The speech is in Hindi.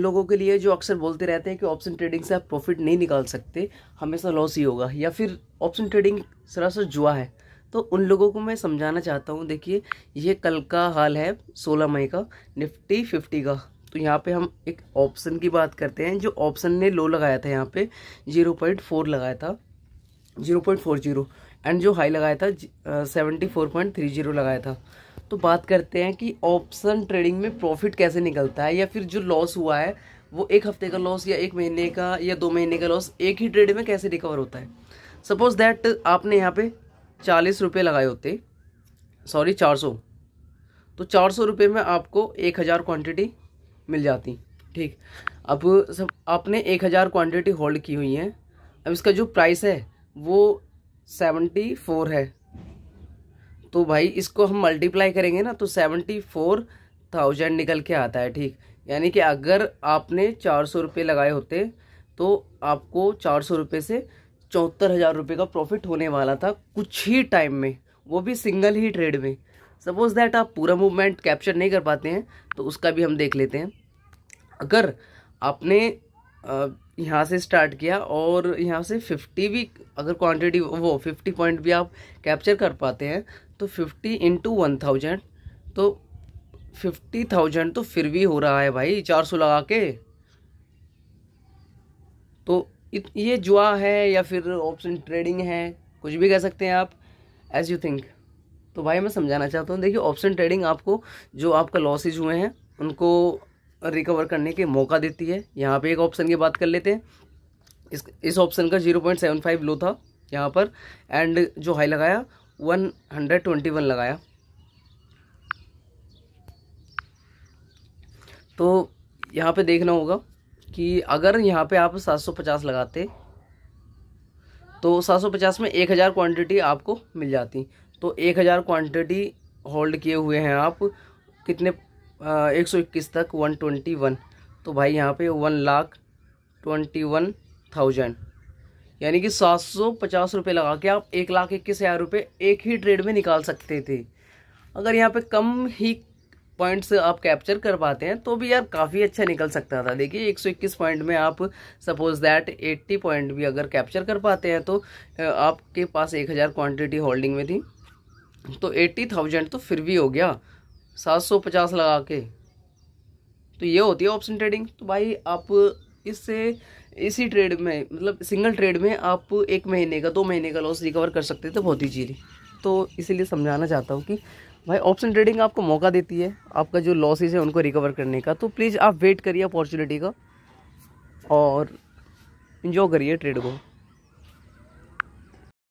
लोगों के लिए जो अक्सर बोलते रहते हैं कि ऑप्शन ट्रेडिंग से आप प्रॉफिट नहीं निकाल सकते हमेशा लॉस ही होगा या फिर ऑप्शन ट्रेडिंग सरासर जुआ है तो उन लोगों को मैं समझाना चाहता हूँ देखिए ये कल का हाल है 16 मई का निफ्टी 50 का तो यहाँ पे हम एक ऑप्शन की बात करते हैं जो ऑप्शन ने लो लगाया था यहाँ पे फोर लगाया था जीरो एंड जो हाई लगाया था जीरो लगाया था तो बात करते हैं कि ऑप्शन ट्रेडिंग में प्रॉफिट कैसे निकलता है या फिर जो लॉस हुआ है वो एक हफ्ते का लॉस या एक महीने का या दो महीने का लॉस एक ही ट्रेड में कैसे रिकवर होता है सपोज दैट आपने यहाँ पे चालीस रुपये लगाए होते सॉरी चार सौ तो चार सौ रुपये में आपको एक हज़ार क्वान्टिटी मिल जाती ठीक अब सब आपने एक हज़ार क्वान्टिटी होल्ड की हुई है अब इसका जो प्राइस है वो सेवेंटी फोर है तो भाई इसको हम मल्टीप्लाई करेंगे ना तो सेवेंटी फोर थाउजेंड निकल के आता है ठीक यानी कि अगर आपने चार सौ रुपये लगाए होते तो आपको चार सौ रुपये से चौहत्तर हज़ार रुपये का प्रॉफिट होने वाला था कुछ ही टाइम में वो भी सिंगल ही ट्रेड में सपोज़ दैट आप पूरा मूवमेंट कैप्चर नहीं कर पाते हैं तो उसका भी हम देख लेते हैं अगर आपने यहाँ से स्टार्ट किया और यहाँ से 50 भी अगर क्वांटिटी वो 50 पॉइंट भी आप कैप्चर कर पाते हैं तो 50 इंटू वन थाउजेंड तो फिफ्टी थाउजेंड तो फिर भी हो रहा है भाई चार सौ लगा के तो ये जुआ है या फिर ऑप्शन ट्रेडिंग है कुछ भी कह सकते हैं आप एज यू थिंक तो भाई मैं समझाना चाहता हूँ देखिए ऑप्शन ट्रेडिंग आपको जो आपका लॉसेज हुए हैं उनको रिकवर करने के मौका देती है यहाँ पे एक ऑप्शन की बात कर लेते हैं इस इस ऑप्शन का zero point seven five low था यहाँ पर एंड जो हाई लगाया वन हंड्रेड ट्वेंटी वन लगाया तो यहाँ पे देखना होगा कि अगर यहाँ पे आप सात सौ पचास लगाते तो सात सौ पचास में एक हज़ार क्वान्टिटी आपको मिल जाती तो एक हज़ार क्वान्टिटी होल्ड किए हुए हैं आप कितने एक सौ इक्कीस तक वन ट्वेंटी वन तो भाई यहाँ पे one lakh twenty one thousand यानी कि सात सौ पचास रुपये लगा के आप एक लाख इक्कीस हज़ार रुपये एक ही ट्रेड में निकाल सकते थे अगर यहाँ पे कम ही पॉइंट्स आप कैप्चर कर पाते हैं तो भी यार काफ़ी अच्छा निकल सकता था देखिए 121 पॉइंट में आप सपोज दैट 80 पॉइंट भी अगर कैप्चर कर पाते हैं तो आपके पास 1000 क्वांटिटी होल्डिंग में थी तो एट्टी थाउजेंड तो फिर भी हो गया सात सौ पचास लगा के तो ये होती है ऑप्शन ट्रेडिंग तो भाई आप इससे इसी ट्रेड में मतलब सिंगल ट्रेड में आप एक महीने का दो महीने का लॉस रिकवर कर सकते थे तो बहुत ही चीजें तो इसीलिए समझाना चाहता हूँ कि भाई ऑप्शन ट्रेडिंग आपको मौका देती है आपका जो लॉसेज है उनको रिकवर करने का तो प्लीज़ आप वेट करिए अपॉर्चुनिटी का और इन्जॉय करिए ट्रेड को